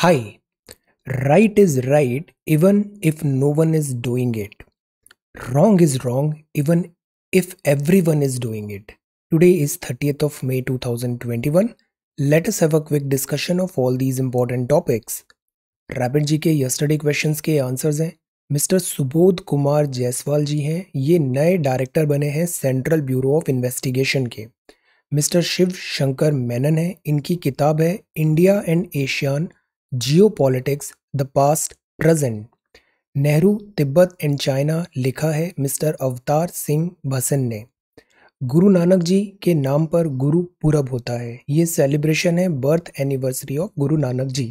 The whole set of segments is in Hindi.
High right is right even if no one is doing it wrong is wrong even if every one is doing it today is thirty of May two thousand twenty one let have a quick discussion of all these important topics rapid G K yesterday question के आंसर्स हैं मिस्टर सुबोध कुमार जायसवाल जी हैं ये नए डायरेक्टर बने हैं सेंट्रल ब्यूरो ऑफ इन्वेस्टिगेशन के मिस्टर शिव शंकर मैनन है इनकी किताब है India and Asian geopolitics the past present Nehru Tibet and China लिखा है मिस्टर अवतार सिंह भसन ने गुरु नानक जी के नाम पर गुरु पूरब होता है ये सेलिब्रेशन है बर्थ एनिवर्सरी ऑफ गुरु नानक जी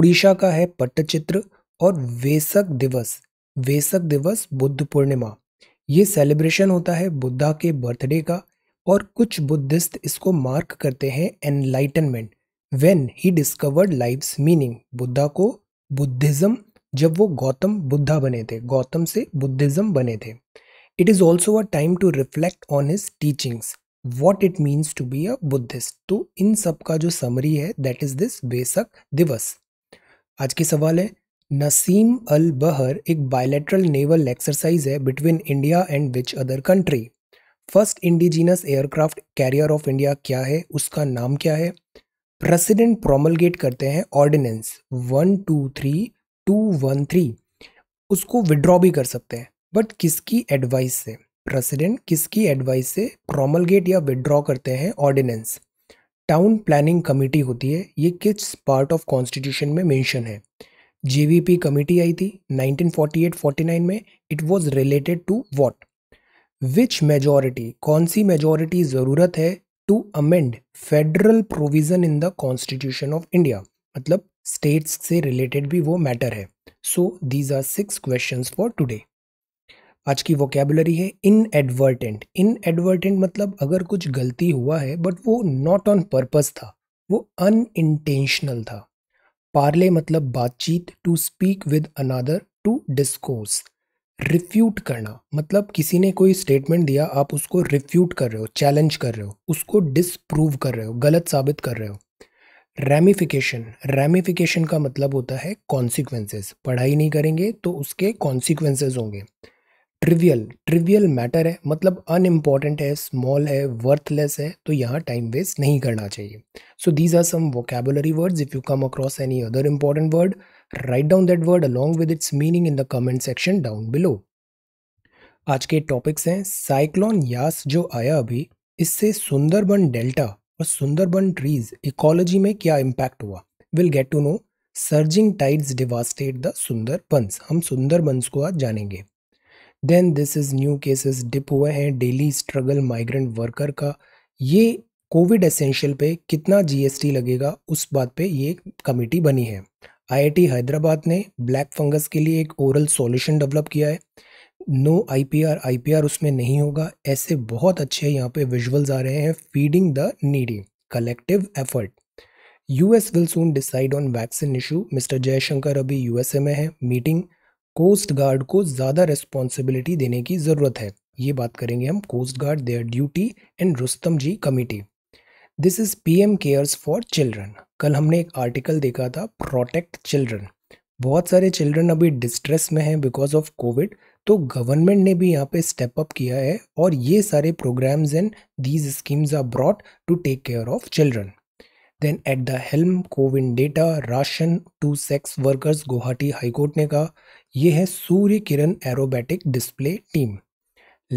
उड़ीसा का है पट्टचित्र और वेसक दिवस वेसक दिवस बुद्ध पूर्णिमा ये सेलिब्रेशन होता है बुद्धा के बर्थडे का और कुछ बुद्धिस्ट इसको मार्क करते हैं enlightenment when he discovered life meaning Buddha को बुद्धिज्म जब वो गौतम बुद्धा बने थे गौतम से बुद्धिज्म बने थे it is also a time to reflect on his teachings what it means to be a Buddhist तो इन सब का जो समरी है दैट इज़ दिस बेसक दिवस आज के सवाल है नसीम अल बहर एक बायलेटरल नेवल एक्सरसाइज है between India and which other country first indigenous aircraft carrier of India क्या है उसका नाम क्या है प्रेसिडेंट प्रोमलगेट करते हैं ordinance one two three two one three उसको विड्रॉ भी कर सकते हैं बट किसकी एडवाइस से प्रेसिडेंट किसकी एडवाइस से प्रोमलगेट या विड्रॉ करते हैं ऑर्डिनेंस टाउन प्लानिंग कमेटी होती है ये किस पार्ट ऑफ कॉन्स्टिट्यूशन में मेंशन है जेवीपी कमेटी आई थी 1948-49 में it was related to what which majority कौन सी मेजॉरिटी ज़रूरत है to amend federal provision in the constitution of India मतलब स्टेट्स से रिलेटेड भी वो मैटर है so these are six question for today आज की वोकेबलरी है इन एडवर्टेंट इन एडवर्टेंट मतलब अगर कुछ गलती हुआ है बट वो नॉट ऑन पर्पस था वो अन इंटेंशनल था पार्ले मतलब बातचीत to speak with another to discourse refute करना मतलब किसी ने कोई स्टेटमेंट दिया आप उसको रिफ्यूट कर रहे हो चैलेंज कर रहे हो उसको डिसप्रूव कर रहे हो गलत साबित कर रहे हो रेमिफिकेशन रेमिफिकेशन का मतलब होता है कॉन्सिक्वेंसेस पढ़ाई नहीं करेंगे तो उसके कॉन्सिक्वेंसेज होंगे ट्रिवियल ट्रिवियल मैटर है मतलब अनइम्पॉर्टेंट है स्मॉल है वर्थलेस है तो यहाँ टाइम वेस्ट नहीं करना चाहिए so these are some vocabulary words if you come across any other important word write down that word along with its meaning in the comment section down below आज के टॉपिक्स हैं साइक्लोन यास जो आया अभी इससे सुंदरबन डेल्टा और सुंदरबन ट्रीज इकोलॉजी में क्या इम्पैक्ट हुआ will get to know surging tides devastated the Sundarbans हम सुंदरबंस को आज जानेंगे then this is new cases dip हुए हैं डेली स्ट्रगल माइग्रेंट वर्कर का ये कोविड एसेंशियल पे कितना जीएसटी लगेगा उस बात पे ये कमेटी बनी है आईआईटी हैदराबाद ने ब्लैक फंगस के लिए एक ओरल सॉल्यूशन डेवलप किया है नो आईपीआर आईपीआर उसमें नहीं होगा ऐसे बहुत अच्छे यहाँ पे विजुअल्स आ रहे हैं feeding the needy collective effort US will soon decide on vaccine issue mister Jaishankar अभी यूएसए में है मीटिंग कोस्ट गार्ड को ज़्यादा रिस्पॉन्सिबिलिटी देने की ज़रूरत है ये बात करेंगे हम coast guard their duty and Rustam ji committee this is P M cares for children कल हमने एक आर्टिकल देखा था प्रोटेक्ट चिल्ड्रन बहुत सारे चिल्ड्रन अभी डिस्ट्रेस में हैं बिकॉज ऑफ कोविड तो गवर्नमेंट ने भी यहाँ पे स्टेप अप किया है और ये सारे programmes and these schemes are broad to take care of children then at the helm CoWIN data ration to sex workers Guwahati high court ने कहा यह है Surya Kiran aerobatic display team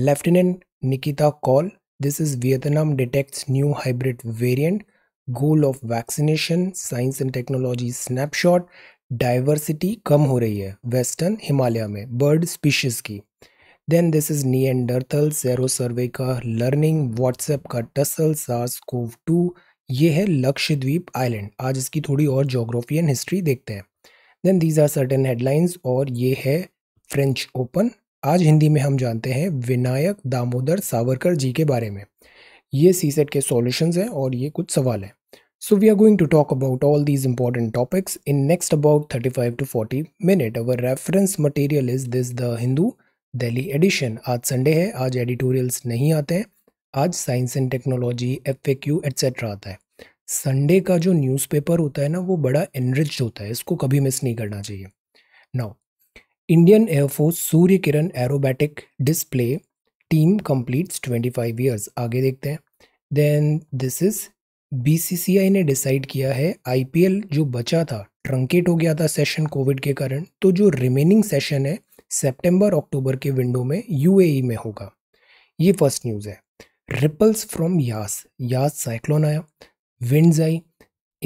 lieutenant Nikita Kaul This is Vietnam detects new hybrid variant, goal of vaccination, science and technology snapshot, diversity कम हो रही है वेस्टर्न हिमालय में बर्ड स्पीशीज़ की then this is Neanderthal sero survey का लर्निंग व्हाट्सएप का टसल सार्स कोव टू ये है लक्षद्वीप आइलैंड आज इसकी थोड़ी और जोग्राफी एंड हिस्ट्री देखते हैं then these are certain headlines और ये है फ्रेंच ओपन आज हिंदी में हम जानते हैं विनायक दामोदर सावरकर जी के बारे में ये सी सेट के सॉल्यूशंस हैं और ये कुछ सवाल हैं we are going to talk about all these these topics in next about thirty 35 to 40 minute our reference material is this the Hindu Delhi edition आज संडे है आज एडिटोरियल्स नहीं आते हैं आज science and technology F A Q etcetera आता है संडे का जो न्यूज़पेपर होता है ना वो बड़ा एनरिच्ड होता है इसको कभी मिस नहीं करना चाहिए now Indian air force Surya Kiran aerobatic display team completes 25 years आगे देखते हैं देन दिस इज बी ने डिसाइड किया है आई जो बचा था ट्रंकेट हो गया था सेशन कोविड के कारण तो जो रिमेनिंग सेशन है सेप्टेम्बर अक्टूबर के विंडो में यू e में होगा ये फर्स्ट न्यूज़ है ripples from Yaas Yaas cyclone आया विंड्स आई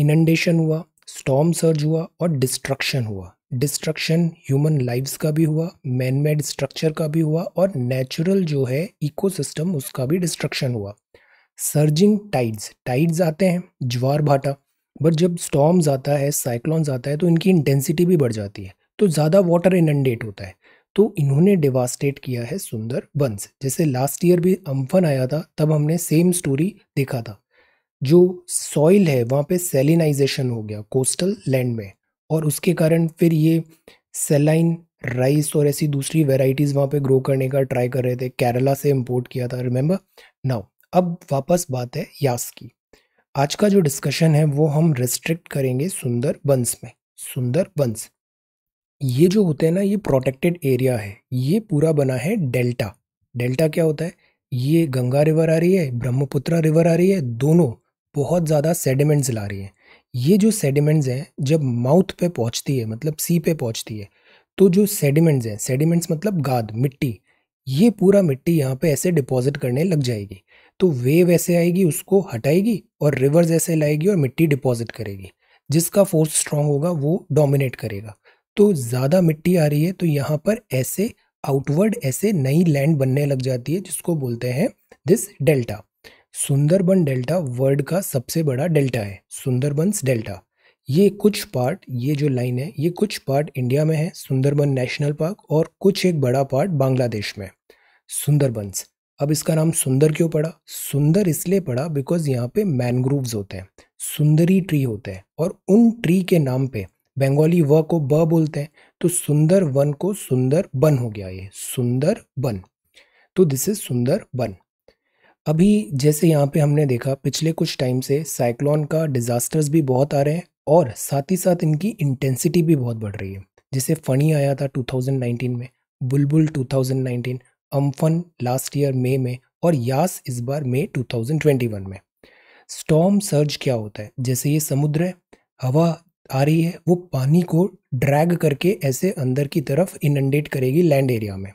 इनंडेशन हुआ स्टॉम सर्ज हुआ और डिस्ट्रक्शन हुआ डिस्ट्रक्शन ह्यूमन लाइव्स का भी हुआ मैन मेड स्ट्रक्चर का भी हुआ और नेचुरल जो है इकोसिस्टम उसका भी डिस्ट्रक्शन हुआ सर्जिंग टाइड्स टाइड्स आते हैं ज्वार भाटा बट जब स्टॉम्स आता है साइक्लोन्स आता है तो इनकी इंटेंसिटी भी बढ़ जाती है तो ज़्यादा वाटर इनंडेट होता है तो इन्होंने डिवास्टेट किया है सुंदर बंस जैसे लास्ट ईयर भी अम्फन आया था तब हमने सेम स्टोरी देखा था जो सॉइल है वहाँ पे सेलिनाइजेशन हो गया कोस्टल लैंड में और उसके कारण फिर ये सेलाइन राइस और ऐसी दूसरी वेराइटीज़ वहाँ पे ग्रो करने का ट्राई कर रहे थे केरला से इम्पोर्ट किया था रिमेंबर नाउ अब वापस बात है यास की आज का जो डिस्कशन है वो हम रिस्ट्रिक्ट करेंगे सुंदर वंश में सुंदर वंश ये जो होते हैं ना ये प्रोटेक्टेड एरिया है ये पूरा बना है डेल्टा डेल्टा क्या होता है ये गंगा रिवर आ रही है ब्रह्मपुत्रा रिवर आ रही है दोनों बहुत ज़्यादा सेडिमेंट्स ला रही है ये जो सेडिमेंट्स हैं जब माउथ पे पहुंचती है मतलब सी पे पहुंचती है तो जो सेडिमेंट्स हैं सेडिमेंट्स मतलब गाद मिट्टी ये पूरा मिट्टी यहाँ पे ऐसे डिपॉजिट करने लग जाएगी तो वेव ऐसे आएगी उसको हटाएगी और रिवर्स ऐसे लाएगी और मिट्टी डिपॉजिट करेगी जिसका फोर्स स्ट्रांग होगा वो डोमिनेट करेगा तो ज़्यादा मिट्टी आ रही है तो यहाँ पर ऐसे आउटवर्ड ऐसे नई लैंड बनने लग जाती है जिसको बोलते हैं this delta Sundarban delta world का सबसे बड़ा डेल्टा है सुंदरबंस डेल्टा ये कुछ पार्ट ये जो लाइन है ये कुछ पार्ट इंडिया में है सुंदरबन नेशनल पार्क और कुछ एक बड़ा पार्ट बांग्लादेश में सुंदरबंस अब इसका नाम सुंदर क्यों पड़ा सुंदर इसलिए पड़ा बिकॉज यहाँ पे मैनग्रूव्स होते हैं सुंदरी ट्री होते हैं और उन ट्री के नाम पे बंगाली व को ब बोलते हैं तो सुंदर वन को सुंदर बन हो गया ये सुंदर बन तो दिस इज सुंदर बन अभी जैसे यहाँ पे हमने देखा पिछले कुछ टाइम से साइक्लोन का डिज़ास्टर्स भी बहुत आ रहे हैं और साथ ही साथ इनकी इंटेंसिटी भी बहुत बढ़ रही है जैसे फ़नी आया था 2019 में बुलबुल 2019 अम्फन लास्ट ईयर मई में और यास इस बार मई 2021 में स्टॉम सर्ज क्या होता है जैसे ये समुद्र है हवा आ रही है वो पानी को ड्रैग करके ऐसे अंदर की तरफ इनंडेट करेगी लैंड एरिया में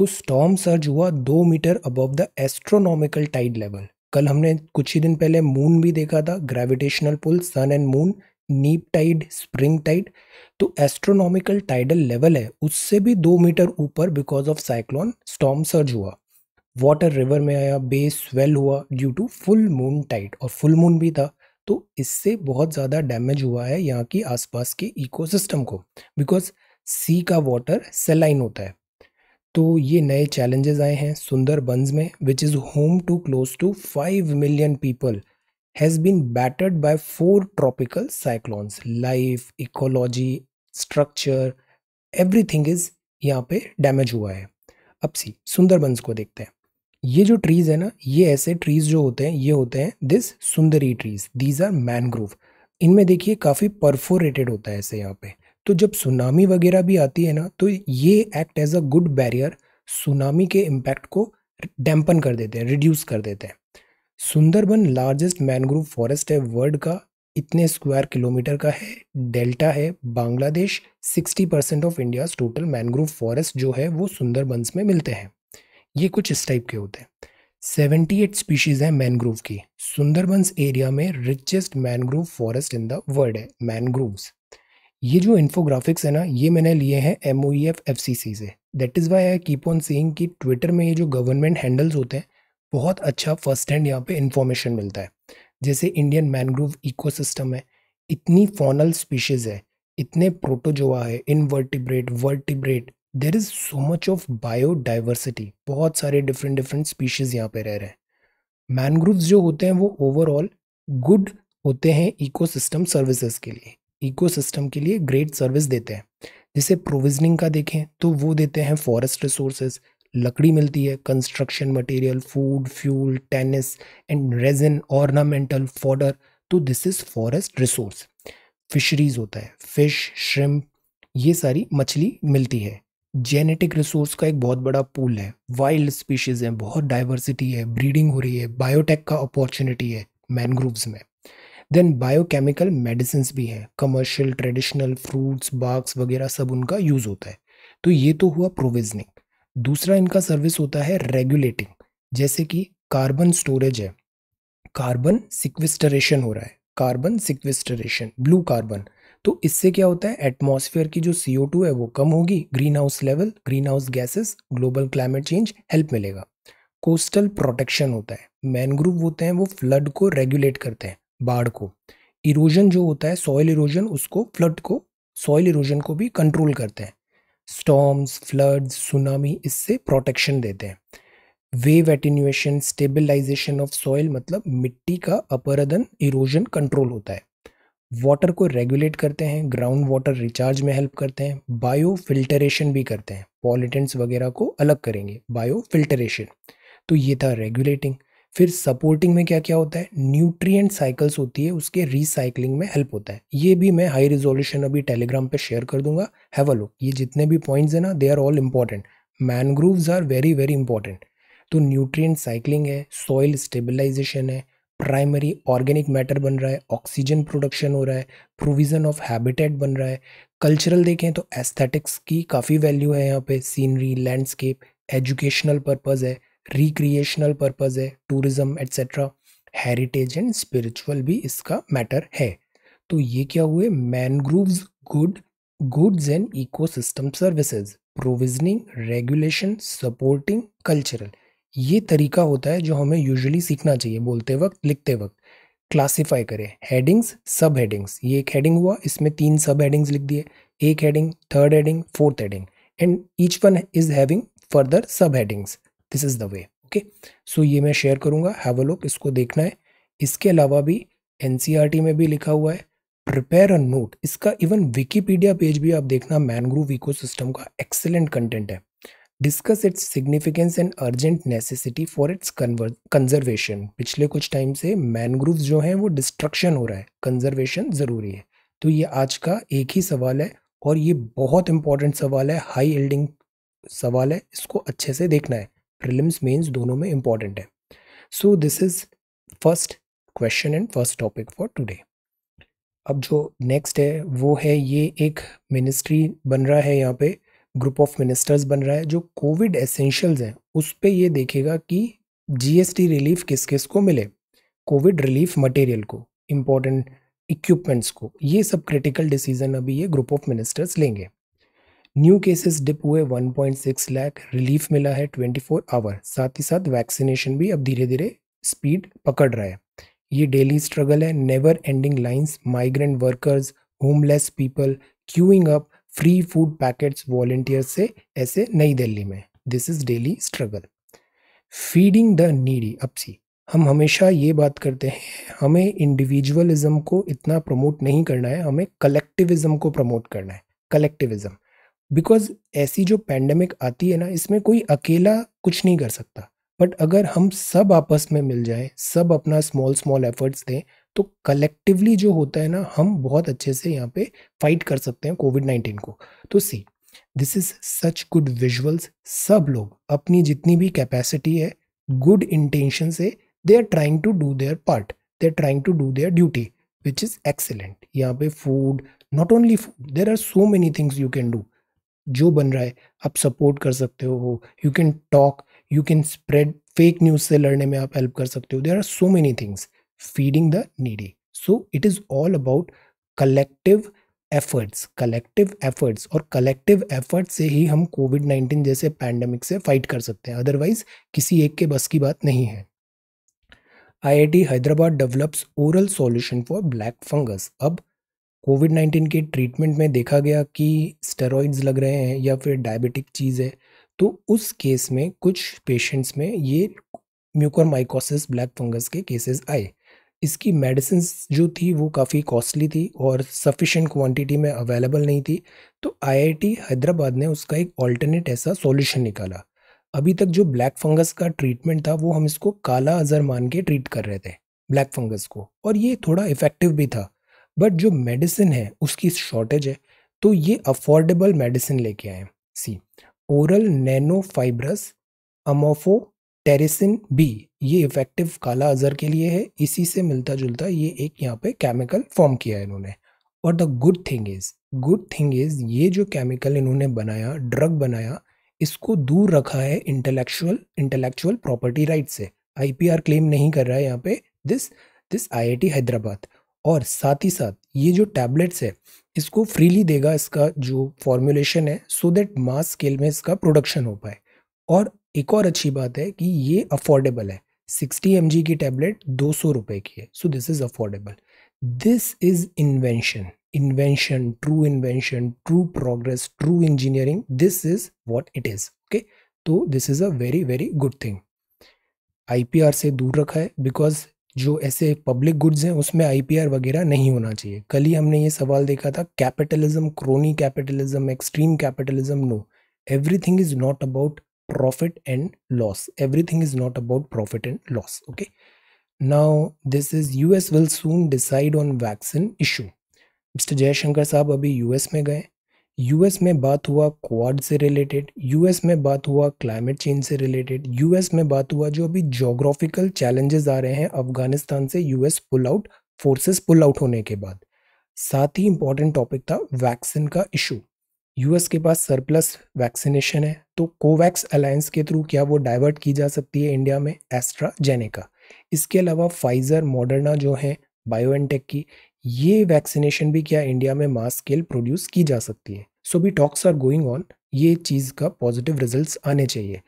तो स्टॉम सर्ज हुआ दो metre above the astronomical tide level कल हमने कुछ ही दिन पहले मून भी देखा था gravitational pull sun and moon neap tide spring tide तो एस्ट्रोनॉमिकल टाइडल लेवल है उससे भी दो मीटर ऊपर because of cyclone storm surge हुआ वाटर रिवर में आया बेस स्वेल हुआ due to full moon tide और फुल मून भी था तो इससे बहुत ज़्यादा डैमेज हुआ है यहाँ की आसपास के इकोसिस्टम को बिकॉज सी का वाटर सेलाइन होता है तो ये नए चैलेंजेस आए हैं बंस में which is home to close to five million people has been battered by four tropical cyclones life ecology structure everything is यहाँ पे डैमेज हुआ है अब सी सुंदरबंस को देखते हैं ये जो ट्रीज़ है ना ये ऐसे ट्रीज़ जो होते हैं ये होते हैं दिस सुंदरी ट्रीज़ दीज आर मैनग्रोव इनमें देखिए काफ़ी परफोरेटेड होता है ऐसे यहाँ पे तो जब सुनामी वगैरह भी आती है ना तो ये act as a good barrier tsunami के इम्पैक्ट को डैम्पन कर देते हैं रिड्यूस कर देते हैं सुंदरबन लार्जेस्ट मैनग्रोव फॉरेस्ट है वर्ल्ड का इतने स्क्वायर किलोमीटर का है डेल्टा है Bangladesh 60 percent of India total mangrove forest जो है वो सुंदरबंस में मिलते हैं ये कुछ इस टाइप के होते हैं 78 स्पीशीज़ हैं मैनग्रोव की सुंदरबंस एरिया में richest mangrove forest in the world है मैनग्रोव्स ये जो इन्फोग्राफिक्स है ना ये मैंने लिए हैं M O E F F C C से that is why I keep on seeing कि ट्विटर में ये जो गवर्नमेंट हैंडल्स होते हैं बहुत अच्छा फर्स्ट हैंड यहाँ पे इन्फॉर्मेशन मिलता है जैसे इंडियन मैनग्रोव इकोसिस्टम है इतनी फॉनल स्पीशीज़ है इतने प्रोटोजोआ है invertebrate vertebrate there is so much of biodiversity बहुत सारे डिफरेंट डिफरेंट स्पीशीज़ यहाँ पे रह रहे हैं मैनग्रोव्स जो होते हैं वो ओवरऑल गुड होते हैं इकोसिस्टम सर्विसेज के लिए इकोसिस्टम के लिए ग्रेट सर्विस देते हैं जैसे प्रोविजनिंग का देखें तो वो देते हैं फॉरेस्ट रिसोर्सेज लकड़ी मिलती है construction material food fuel tannins and resin ornamental fodder तो this is forest resource fisheries होता है फिश श्रिम ये सारी मछली मिलती है जेनेटिक रिसोर्स का एक बहुत बड़ा पूल है वाइल्ड स्पीशीज़ हैं बहुत डाइवर्सिटी है ब्रीडिंग हो रही है बायोटेक का अपॉर्चुनिटी है मैनग्रोव्स में देन बायोकेमिकल मेडिसिन भी हैं कमर्शियल ट्रेडिशनल फ्रूट्स बाग्स वगैरह सब उनका यूज़ होता है तो ये तो हुआ प्रोविजनिंग दूसरा इनका सर्विस होता है रेगुलेटिंग जैसे कि कार्बन स्टोरेज है कार्बन सिक्विस्टरेशन हो रहा है कार्बन सिक्विस्टरेशन ब्लू कार्बन तो इससे क्या होता है एटमॉस्फेयर की जो सी है वो कम होगी greenhouse level greenhouse gases global climate change help मिलेगा कोस्टल प्रोटेक्शन होता है मैनग्रूव होते हैं वो फ्लड को रेगुलेट करते हैं बाढ़ को इरोजन जो होता है सॉयल इरोजन उसको फ्लड को सॉयल इरोजन को भी कंट्रोल करते हैं स्टॉम्स फ्लड्स सुनामी इससे प्रोटेक्शन देते हैं wave attenuation stabilisation of soil मतलब मिट्टी का अपरदन इरोजन कंट्रोल होता है वाटर को रेगुलेट करते हैं ग्राउंड वाटर रिचार्ज में हेल्प करते हैं बायो फिल्टरेशन भी करते हैं पॉलिटेंट्स वगैरह को अलग करेंगे बायो फिल्टरेशन तो ये था रेगुलेटिंग फिर सपोर्टिंग में क्या क्या होता है न्यूट्रिएंट साइकिल्स होती है उसके रिसाइकलिंग में हेल्प होता है ये भी मैं हाई रिजोल्यूशन अभी टेलीग्राम पे शेयर कर दूंगा हैव अ लुक ये जितने भी पॉइंट्स हैं ना they are all important mangroves are very very important तो न्यूट्रिएंट साइकिलिंग है सॉइल स्टेबिलाईजेशन है प्राइमरी ऑर्गेनिक मैटर बन रहा है ऑक्सीजन प्रोडक्शन हो रहा है प्रोविज़न ऑफ हैबिटेट बन रहा है कल्चरल देखें तो एस्थेटिक्स की काफ़ी वैल्यू है यहाँ पे सीनरी लैंडस्केप एजुकेशनल पर्पज़ है रिक्रिएशनल पर्पज़ है tourism etcetera heritage and spiritual भी इसका मैटर है तो ये क्या हुए mangroves good goods and ecosystem services provisioning regulation supporting cultural ये तरीका होता है जो हमें यूजुअली सीखना चाहिए बोलते वक्त लिखते वक्त क्लासिफाई करें हेडिंग्स सब हेडिंग्स ये एक हेडिंग हुआ इसमें तीन सब हेडिंग्स लिख दिए एक heading third heading fourth heading and each one is having further sub headings this is the way okay so ये मैं शेयर करूँगा हैव अ लुक इसको देखना है इसके अलावा भी एन e में भी लिखा हुआ है प्रिपेयर अ नोट इसका इवन विकीपीडिया पेज भी आप देखना इको इकोसिस्टम का एक्सेलेंट कंटेंट है discuss its significance and urgent necessity for its conservation पिछले कुछ टाइम से मैनग्रूव जो हैं वो डिस्ट्रक्शन हो रहा है कंजर्वेशन ज़रूरी है तो ये आज का एक ही सवाल है और ये बहुत इंपॉर्टेंट सवाल है हाई एल्डिंग सवाल है इसको अच्छे से देखना है प्रिलिम्स मेंस दोनों में इंपॉर्टेंट है so this is first question and first topic for today अब जो नेक्स्ट है वो है ये एक मिनिस्ट्री बन रहा है यहाँ पे ग्रुप ऑफ मिनिस्टर्स बन रहा है जो कोविड एसेंशियल्स हैं उस पर ये देखेगा कि जीएसटी रिलीफ किस किस को मिले कोविड रिलीफ मटेरियल को इम्पोर्टेंट इक्विपमेंट्स को ये सब क्रिटिकल डिसीजन अभी ये ग्रुप ऑफ मिनिस्टर्स लेंगे न्यू केसेस डिप हुए 1.6 लाख रिलीफ मिला है 24 आवर साथ ही साथ वैक्सीनेशन भी अब धीरे धीरे स्पीड पकड़ रहा है ये डेली स्ट्रगल है never ending lines migrant workers homeless people queuing up free food packets volunteers से ऐसे नई दिल्ली में this is daily struggle feeding the needy अपसी हम हमेशा ये बात करते हैं हमें इंडिविजुअलिज्म को इतना प्रमोट नहीं करना है हमें कलेक्टिविज्म को प्रमोट करना है कलेक्टिविज्म बिकॉज ऐसी जो पैंडमिक आती है ना इसमें कोई अकेला कुछ नहीं कर सकता बट अगर हम सब आपस में मिल जाए सब अपना स्मॉल स्मॉल एफर्ट्स दें तो कलेक्टिवली जो होता है ना हम बहुत अच्छे से यहाँ पे फाइट कर सकते हैं कोविड नाइन्टीन को तो see this is such good visuals सब लोग अपनी जितनी भी कैपेसिटी है गुड इंटेंशन से they are trying to do their part they are trying to do their duty which is excellent यहाँ पे food not only food there are so many things you can do जो बन रहा है आप सपोर्ट कर सकते हो you can talk you can spread fake news से लड़ने में आप हेल्प कर सकते हो there are so many things feeding the needy so it is all about collective efforts collective efforts और कलेक्टिव एफर्ट से ही हम कोविड नाइन्टीन जैसे पैंडमिक से फाइट कर सकते हैं अदरवाइज किसी एक के बस की बात नहीं है I I T Hyderabad develops oral solution for black fungus अब कोविड नाइन्टीन के ट्रीटमेंट में देखा गया कि स्टेरॉइड्स लग रहे हैं या फिर डायबिटिक चीज़ है तो उस केस में कुछ पेशेंट्स में ये माइकोसिस ब्लैक फंगस के केसेस आए इसकी मेडिसिन जो थी वो काफ़ी कॉस्टली थी और सफिशेंट क्वांटिटी में अवेलेबल नहीं थी तो आईआईटी हैदराबाद ने उसका एक ऑल्टरनेट ऐसा सॉल्यूशन निकाला अभी तक जो ब्लैक फंगस का ट्रीटमेंट था वो हम इसको काला अजर मान के ट्रीट कर रहे थे ब्लैक फंगस को और ये थोड़ा इफ़ेक्टिव भी था बट जो मेडिसिन है उसकी शॉर्टेज है तो ये अफोर्डेबल मेडिसिन लेके आए सी oral nano fibrous amphotericin B ये इफेक्टिव काला अजर के लिए है इसी से मिलता जुलता ये एक यहाँ पे केमिकल फॉर्म किया है इन्होंने और the good thing is good thing is ये जो केमिकल इन्होंने बनाया ड्रग बनाया इसको दूर रखा है इंटेलेक्चुअल इंटेलेक्चुअल प्रॉपर्टी राइट से आईपीआर क्लेम नहीं कर रहा है यहाँ पे दिस दिस आईआईटी हैदराबाद और साथ ही साथ ये जो टैबलेट्स है इसको फ्रीली देगा इसका जो फॉर्मुलेशन है सो दैट मास स्केल में इसका प्रोडक्शन हो पाए और एक और अच्छी बात है कि ये अफोर्डेबल है 60 एम की टैबलेट दो सौ की है so this is affordable this is invention invention through invention through progress through engineering this is what it is okay तो this is a very very good thing आर से दूर रखा है बिकॉज जो ऐसे पब्लिक गुड्स हैं उसमें आईपीआर वगैरह नहीं होना चाहिए कल ही हमने ये सवाल देखा था capitalism crony capitalism extreme capitalism no everything is not about profit and loss everything is not about profit and loss okay now this is US will soon decide on vaccine issue mister Jaishankar साहब अभी यूएस में गए यूएस में बात हुआ क्वाड से रिलेटेड यूएस में बात हुआ क्लाइमेट चेंज से रिलेटेड यूएस में बात हुआ जो अभी जोग्राफिकल चैलेंजेस आ रहे हैं अफगानिस्तान से US pull out forces pull out होने के बाद साथ ही इंपॉर्टेंट टॉपिक था वैक्सीन का इशू यूएस के पास सरप्लस वैक्सीनेशन है तो कोवैक्स अलायंस के थ्रू क्या वो डाइवर्ट की जा सकती है इंडिया में एस्ट्राजेनेका इसके अलावा फाइजर मॉडर्ना जो है बायोएनटेक की ये वैक्सीनेशन भी क्या इंडिया में मास स्केल प्रोड्यूस की जा सकती है सो भी टॉक्स आर गोइंग ऑन ये चीज़ का पॉजिटिव रिजल्ट्स आने चाहिए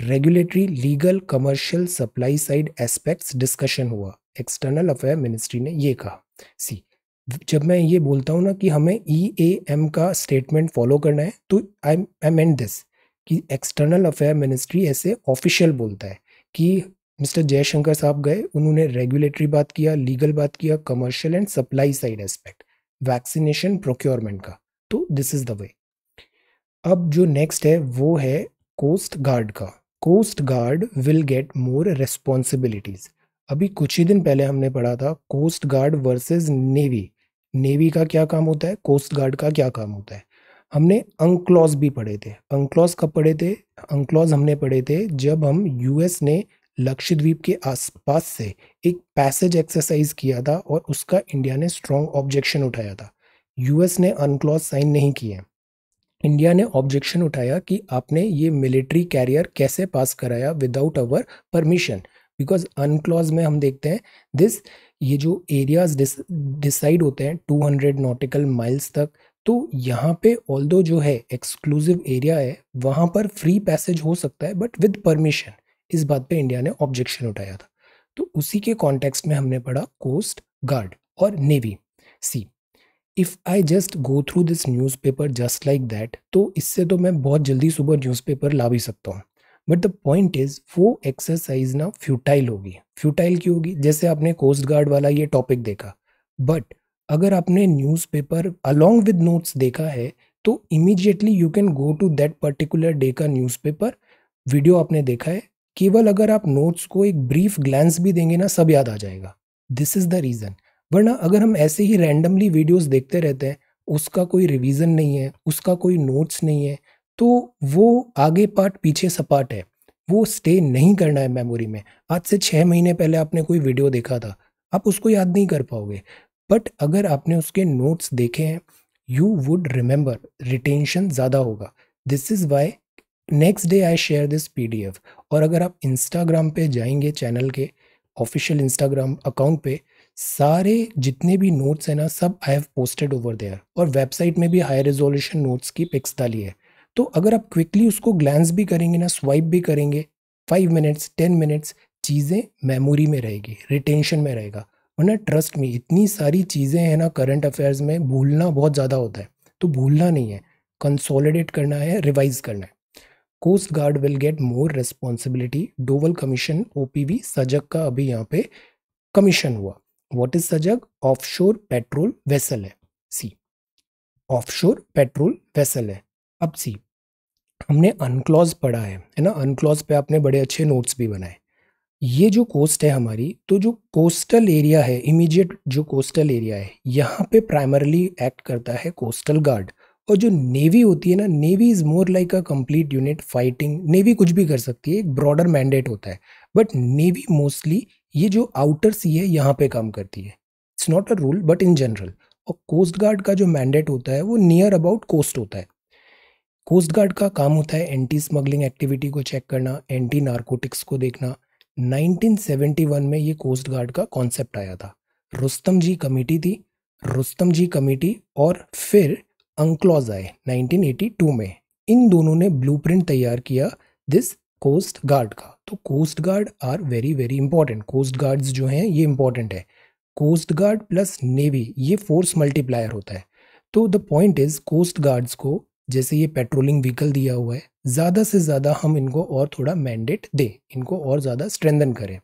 regulatory legal commercial supply side aspects discussion हुआ एक्सटर्नल अफेयर मिनिस्ट्री ने ये कहा सी जब मैं ये बोलता हूँ ना कि हमें ई ए एम का स्टेटमेंट फॉलो करना है तो आई आई मेन दिस कि एक्सटर्नल अफेयर मिनिस्ट्री ऐसे ऑफिशियल बोलता है कि मिस्टर जयशंकर साहब गए उन्होंने रेगुलेटरी बात किया लीगल बात किया commercial and supply side aspect vaccination procurement का तो दिस इज द वे अब जो नेक्स्ट है वो है कोस्ट गार्ड का coast guard will get more responsibilities अभी कुछ ही दिन पहले हमने पढ़ा था coast guard versus navy navy का क्या काम होता है कोस्ट गार्ड का क्या काम होता है हमने अंकलॉज भी पढ़े थे अंक्लॉज कब पढ़े थे अंक्लॉज हमने पढ़े थे जब हम यूएस ने लक्षद्वीप के आसपास से एक पैसेज एक्सरसाइज किया था और उसका इंडिया ने स्ट्रॉन्ग ऑब्जेक्शन उठाया था यूएस ने अनक्लॉज साइन नहीं किए इंडिया ने ऑब्जेक्शन उठाया कि आपने ये मिलिट्री कैरियर कैसे पास कराया without our permission because UNCLOS में हम देखते हैं दिस ये जो एरियाज डिसाइड होते हैं 200 नॉटिकल माइल्स तक तो यहाँ पे ऑल दो जो है एक्सक्लूसिव एरिया है वहाँ पर फ्री पैसेज हो सकता है बट विद परमिशन इस बात पे इंडिया ने ऑब्जेक्शन उठाया था तो उसी के कॉन्टेक्स्ट में हमने पढ़ा कोस्ट गार्ड और navy see if I just go through this newspaper just like that तो इससे तो मैं बहुत जल्दी सुबह न्यूज़पेपर ला भी सकता हूँ बट द पॉइंट इज वो एक्सरसाइज ना फ्यूटाइल होगी फ्यूटाइल की होगी जैसे आपने कोस्ट गार्ड वाला ये टॉपिक देखा बट अगर आपने न्यूज़पेपर अलोंग विद नोट्स देखा है तो immediately you can go to that particular day का न्यूज़पेपर वीडियो आपने देखा है केवल अगर आप नोट्स को एक ब्रीफ ग्लैंस भी देंगे ना सब याद आ जाएगा दिस इज़ द रीज़न वरना अगर हम ऐसे ही रैंडमली वीडियोस देखते रहते हैं उसका कोई रिवीजन नहीं है उसका कोई नोट्स नहीं है तो वो आगे पार्ट पीछे सपाट है वो स्टे नहीं करना है मेमोरी में आज से छः महीने पहले आपने कोई वीडियो देखा था आप उसको याद नहीं कर पाओगे बट अगर आपने उसके नोट्स देखे हैं यू वुड रिमेंबर रिटेंशन ज़्यादा होगा this is why next day I share this P और अगर आप इंस्टाग्राम पे जाएंगे चैनल के ऑफिशियल इंस्टाग्राम अकाउंट पे सारे जितने भी नोट्स हैं ना सब I have posted over there और वेबसाइट में भी हाई रेजोल्यूशन नोट्स की पिक्स डाली है तो अगर आप क्विकली उसको ग्लैंस भी करेंगे ना स्वाइप भी करेंगे फाइव मिनट्स टेन मिनट्स चीज़ें मेमोरी में रहेगी रिटेंशन में रहेगा वरना ट्रस्ट में इतनी सारी चीज़ें हैं ना करंट अफेयर्स में भूलना बहुत ज़्यादा होता है तो भूलना नहीं है कंसोलिडेट करना है रिवाइज करना है coast guard will get more responsibility Doval commission O P V Sajag का अभी यहाँ पे कमीशन हुआ what is Sajag offshore patrol vessel है see offshore patrol vessel है अब सी हमने अनक्लॉज पढ़ा है है ना अनक्लॉज पे आपने बड़े अच्छे नोट्स भी बनाए ये जो कोस्ट है हमारी तो जो कोस्टल एरिया है इमीडिएट जो कोस्टल एरिया है यहाँ पे प्राइमरली एक्ट करता है कोस्टल गार्ड और जो नेवी होती है ना navy is more like a complete unit fighting navy कुछ भी कर सकती है एक ब्रॉडर मैंडेट होता है बट नेवी मोस्टली ये जो आउटर सी है यहाँ पे काम करती है it's not a rule but in general और कोस्ट गार्ड का जो मैंडेट होता है वो नियर अबाउट कोस्ट होता है कोस्ट गार्ड का काम होता है एंटी स्मगलिंग एक्टिविटी को चेक करना एंटी नारकोटिक्स को देखना 1971 में ये कोस्ट गार्ड का कॉन्सेप्ट आया था रुस्तम जी कमेटी थी रुस्तम जी कमेटी और फिर अंक्लॉज आए 1982 में इन दोनों ने ब्लूप्रिंट तैयार किया दिस कोस्ट गार्ड का तो coast guard are very very important coast guards जो हैं ये इंपॉर्टेंट है कोस्ट गार्ड प्लस नेवी ये फोर्स मल्टीप्लायर होता है तो the point is coast guards को जैसे ये पेट्रोलिंग व्हीकल दिया हुआ है ज़्यादा से ज़्यादा हम इनको और थोड़ा मैंडेट दें इनको और ज़्यादा स्ट्रेंदन करें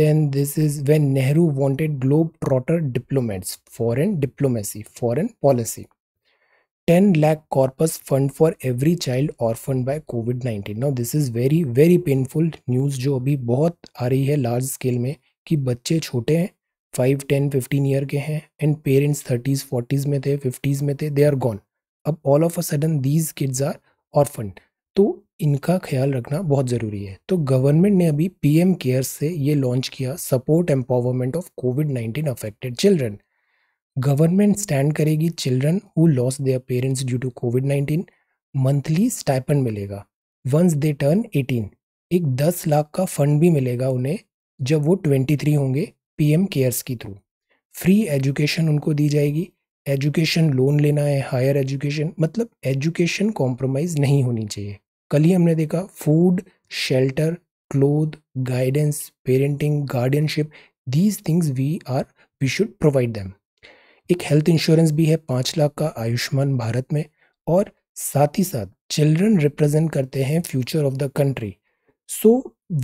then this is when Nehru wanted globe trotter diplomats foreign diplomacy foreign policy ten lakh corpus fund for every child orphan by COVID nineteen now this is very very painful news जो अभी बहुत आ रही है लार्ज स्केल में कि बच्चे छोटे हैं फाइव टेन फिफ्टीन ईयर के हैं एंड पेरेंट्स थर्टीज़ फोर्टीज़ में थे फिफ्टीज़ में थे दे आर गॉन अब all of a sudden these kids are orphan तो इनका ख्याल रखना बहुत ज़रूरी है तो गवर्नमेंट ने अभी पी एम केयर्स से ये लॉन्च किया support empowerment of COVID nineteen affected children government stand करेगी children who loss their parents due to COVID nineteen monthly stipend मिलेगा वंस दे टर्न एटीन एक दस लाख का फंड भी मिलेगा उन्हें जब वो ट्वेंटी थ्री होंगे पीएम केयर्स के थ्रू फ्री एजुकेशन उनको दी जाएगी एजुकेशन लोन लेना है हायर एजुकेशन मतलब एजुकेशन कॉम्प्रोमाइज़ नहीं होनी चाहिए कल ही हमने देखा food shelter cloth guidance parenting guardianship these things we are we should provide them एक हेल्थ इंश्योरेंस भी है पाँच लाख का आयुष्मान भारत में और साथ ही साथ चिल्ड्रन रिप्रेजेंट करते हैं future of the country so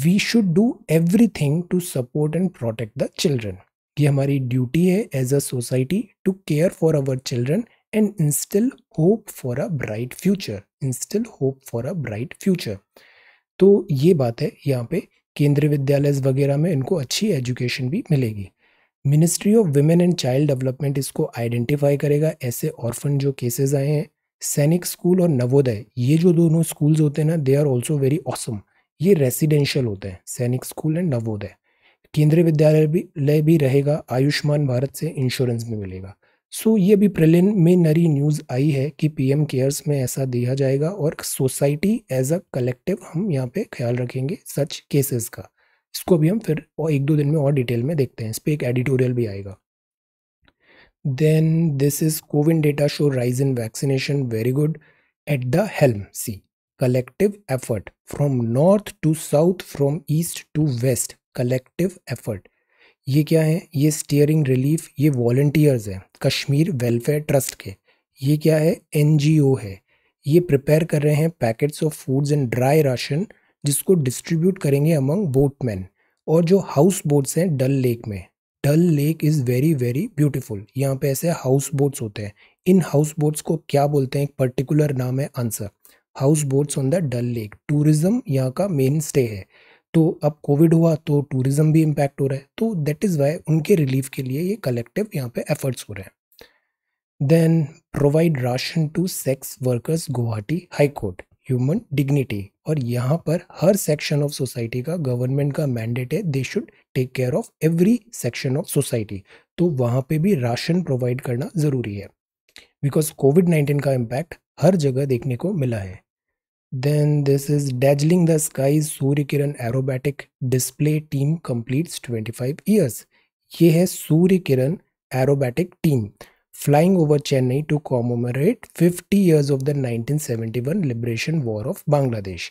we should do everything to support and protect the children ये हमारी ड्यूटी है as a society to care for our children and instill hope for a bright future instill hope for a bright future तो ये बात है यहाँ पे केंद्रीय विद्यालय वगैरह में इनको अच्छी एजुकेशन भी मिलेगी ministry of women and child development इसको आइडेंटिफाई करेगा ऐसे ऑर्फन जो केसेस आए हैं सैनिक स्कूल और नवोदय ये जो दोनों स्कूल्स होते हैं ना they are also very awesome ये रेसिडेंशियल होते हैं सैनिक स्कूल एंड नवोदय केंद्रीय विद्यालय भी लय भी रहेगा आयुष्मान भारत से इंश्योरेंस भी मिलेगा सो so, ये भी नरी न्यूज़ आई है कि पीएम केयर्स में ऐसा दिया जाएगा और सोसाइटी एज अ कलेक्टिव हम यहाँ पे ख्याल रखेंगे सच केसेस का इसको अभी हम फिर और एक दो दिन में और डिटेल में देखते हैं इस पर एक एडिटोरियल भी आएगा then this is CoWIN data show rise in vaccination very good at the helm see collective effort from north to south from east to west collective effort ये क्या है ये स्टीयरिंग रिलीफ ये वॉल्टियर्स हैं कश्मीर वेलफेयर ट्रस्ट के ये क्या है एनजीओ है ये प्रिपेयर कर रहे हैं packets of foods and dry ration जिसको डिस्ट्रीब्यूट करेंगे अमंग बोटमैन और जो हाउस बोट्स हैं डल लेक में Dal lake is very very beautiful यहाँ पे ऐसे हाउस बोट्स होते हैं इन हाउस बोट्स को क्या बोलते हैं एक पर्टिकुलर नाम है answer house boats on the Dal lake tourism यहाँ का मेन स्टे है तो अब कोविड हुआ तो टूरिज़्म भी इम्पैक्ट हो रहा है तो दैट इज़ वाई उनके रिलीफ के लिए ये कलेक्टिव यहाँ पे एफर्ट्स हो रहे हैं then provide ration to sex workers Guwahati high court human dignity और यहाँ पर हर सेक्शन ऑफ सोसाइटी का गवर्नमेंट का मैंडेट है they should take care of every section of society तो वहाँ पे भी राशन प्रोवाइड करना ज़रूरी है बिकॉज कोविड नाइन्टीन का इम्पैक्ट हर जगह देखने को मिला है then this is dazzling the sky Surya Kiran aerobatic display team twenty five years ये है Surya Kiran aerobatic team flying over Chennai to commemorate 50 years of the 1971 liberation war of Bangladesh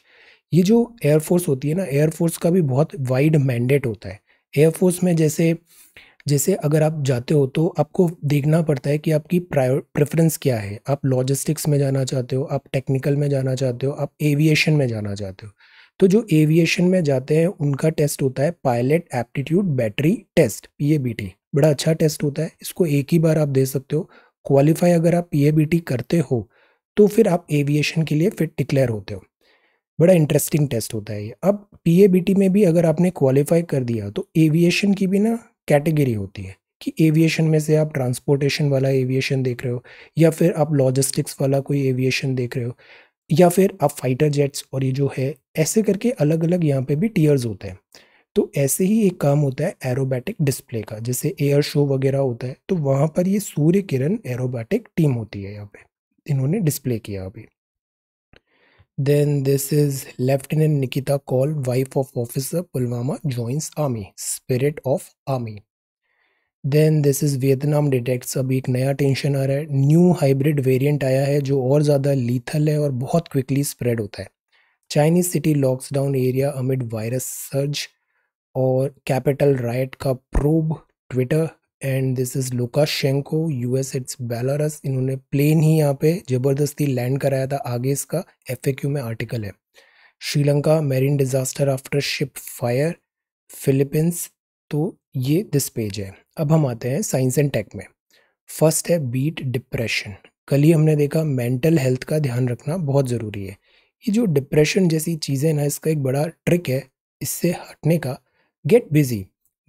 ये जो एयरफोर्स होती है ना एयरफोर्स का भी बहुत वाइड मैंडेट होता है एयरफोर्स में जैसे जैसे अगर आप जाते हो तो आपको देखना पड़ता है कि आपकी प्रेफरेंस क्या है आप लॉजिस्टिक्स में जाना चाहते हो आप टेक्निकल में जाना चाहते हो आप एविएशन में जाना चाहते हो तो जो एविएशन में जाते हैं उनका टेस्ट होता है पायलट एप्टीट्यूड बैटरी टेस्ट पी बड़ा अच्छा टेस्ट होता है इसको एक ही बार आप दे सकते हो क्वालिफाई अगर आप पी e करते हो तो फिर आप एविएशन के लिए फिट डिक्लेयर होते हो बड़ा इंटरेस्टिंग टेस्ट होता है ये अब पी में भी अगर आपने क्वालिफाई कर दिया तो एविएशन की भी ना कैटेगरी होती है कि एविएशन में से आप ट्रांसपोर्टेशन वाला एविएशन देख रहे हो या फिर आप लॉजिस्टिक्स वाला कोई एविएशन देख रहे हो या फिर आप फाइटर जेट्स और ये जो है ऐसे करके अलग अलग यहाँ पे भी टीयर्स होते हैं तो ऐसे ही एक काम होता है एरोबैटिक डिस्प्ले का जैसे एयर शो वगैरह होता है तो वहाँ पर ये सूर्य किरण एरोबैटिक टीम होती है यहाँ पे इन्होंने डिस्प्ले किया अभी then this is lieutenant Nikita Kaul wife of officer Pulwama joins army spirit of army then this is Vietnam detects अभी एक नया टेंशन आ रहा है न्यू हाइब्रिड वेरिएंट आया है जो और ज़्यादा लीथल है और बहुत क्विकली स्प्रेड होता है Chinese city lockdown area amid virus surge और कैपिटल राइट का probe Twitter and this is you US it's Belarus इन्होंने प्लेन ही यहाँ पे ज़बरदस्ती लैंड कराया था आगे इसका एफ में आर्टिकल है Sri Lanka marine disaster after ship fire Philippines तो ये दिस पेज है अब हम आते हैं साइंस एंड टेक में फर्स्ट है बीट डिप्रेशन कल ही हमने देखा मेंटल हेल्थ का ध्यान रखना बहुत ज़रूरी है ये जो डिप्रेशन जैसी चीज़ें ना इसका एक बड़ा ट्रिक है इससे हटने का Get busy.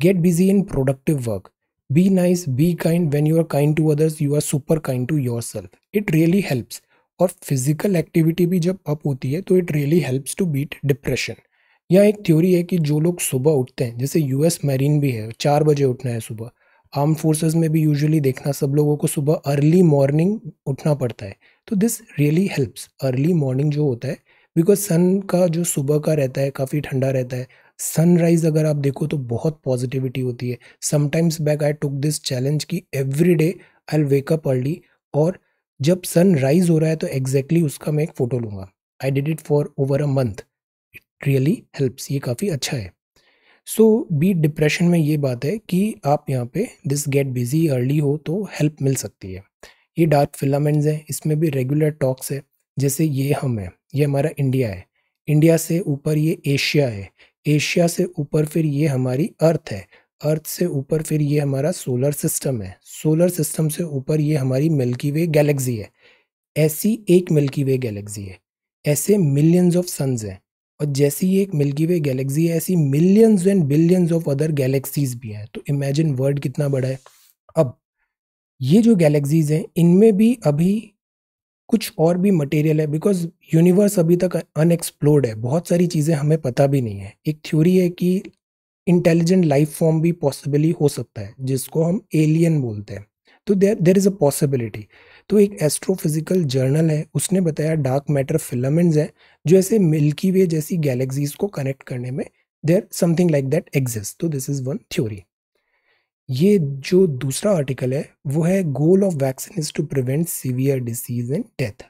Get busy in productive work. Be nice, be kind. When you are kind to others, you are super kind to yourself. It really helps. और फिजिकल एक्टिविटी भी जब अप होती है तो it really helps to beat depression यहाँ एक थ्योरी है कि जो लोग सुबह उठते हैं जैसे यूएस मैरीन भी है चार बजे उठना है सुबह आर्म फोर्सेस में भी यूजुअली देखना सब लोगों को सुबह अर्ली मॉर्निंग उठना पड़ता है तो this really helps early morning जो होता है बिकॉज सन का जो सुबह का रहता है काफ़ी ठंडा रहता है सनराइज अगर आप देखो तो बहुत पॉजिटिविटी होती है sometimes back I took this challenge कि every day I wake up early और जब राइज हो रहा है तो एग्जैक्टली exactly उसका मैं एक फ़ोटो लूँगा I did it for over a month it really helps ये काफ़ी अच्छा है सो बी डिप्रेशन में ये बात है कि आप यहाँ पे दिस गेट बिजी अर्ली हो तो हेल्प मिल सकती है ये डार्क फिलामेंट्स हैं इसमें भी रेगुलर टॉक्स है जैसे ये हम हैं ये हमारा इंडिया है इंडिया से ऊपर ये एशिया है एशिया से ऊपर फिर ये हमारी अर्थ है अर्थ से ऊपर फिर ये हमारा सोलर सिस्टम है सोलर सिस्टम से ऊपर ये हमारी मिल्की वे गैलेक्सी है ऐसी एक मिल्की वे गैलेक्सी है ऐसे मिलियंस ऑफ सन्स हैं और जैसी ये एक मिल्की वे गैलेक्सी है ऐसी millions and billions of other galaxies भी हैं तो इमेजिन वर्ल्ड कितना बड़ा है अब ये जो गैलेक्सीज हैं इनमें भी अभी कुछ और भी मटेरियल है बिकॉज यूनिवर्स अभी तक अनएक्सप्लोर्ड है बहुत सारी चीज़ें हमें पता भी नहीं है एक थ्योरी है कि इंटेलिजेंट लाइफ फॉर्म भी पॉसिबली हो सकता है जिसको हम एलियन बोलते हैं तो देर देर इज़ अ पॉसिबिलिटी तो एक एस्ट्रोफिजिकल जर्नल है उसने बताया डार्क मैटर फिलामेंट्स हैं जो ऐसे मिल्की वे जैसी गैलेक्सीज को कनेक्ट करने में there something like that exist तो दिस इज़ वन थ्योरी ये जो दूसरा आर्टिकल है वो है goal of vaccine is to prevent severe disease and death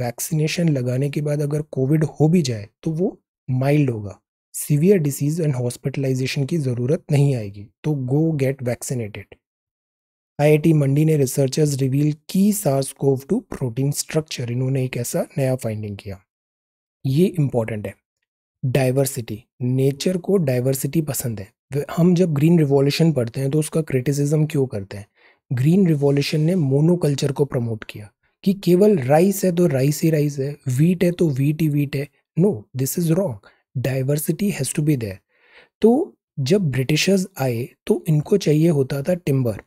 vaccination लगाने के बाद अगर कोविड हो भी जाए तो वो माइल्ड होगा सीवियर डिसीज एंड हॉस्पिटलाइजेशन की ज़रूरत नहीं आएगी तो go get vaccinated IIT Mandi ने रिसर्चर्स रिवील की SARS CoV two protein structure इन्होंने एक ऐसा नया फाइंडिंग किया ये इंपॉर्टेंट है डाइवर्सिटी नेचर को डाइवर्सिटी पसंद है हम जब ग्रीन रिवॉल्यूशन पढ़ते हैं तो उसका क्रिटिसिज्म क्यों करते हैं ग्रीन रिवॉल्यूशन ने मोनोकल्चर को प्रमोट किया कि केवल राइस है तो राइस ही राइस है वीट है तो वीट ही वीट है no this is wrong diversity has to be there तो जब ब्रिटिशर्स आए तो इनको चाहिए होता था टिम्बर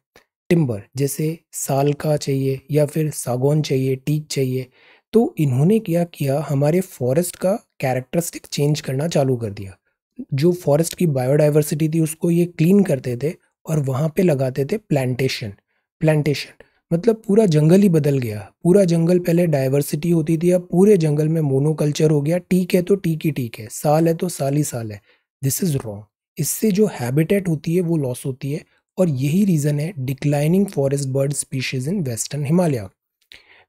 टिम्बर जैसे साल का चाहिए या फिर सागौन चाहिए टीक चाहिए तो इन्होंने क्या किया हमारे फॉरेस्ट का कैरेक्टरिस्टिक चेंज करना चालू कर दिया जो फॉरेस्ट की बायोडाइवर्सिटी थी उसको ये क्लीन करते थे और वहाँ पे लगाते थे प्लांटेशन प्लांटेशन मतलब पूरा जंगल ही बदल गया पूरा जंगल पहले डाइवर्सिटी होती थी अब पूरे जंगल में मोनोकल्चर हो गया टीक है तो टीक ही टीक है साल है तो साल ही साल है दिस इज़ रॉन्ग इससे जो हैबिटेट होती है वो लॉस होती है और यही रीज़न है declining forest bird species in western Himalaya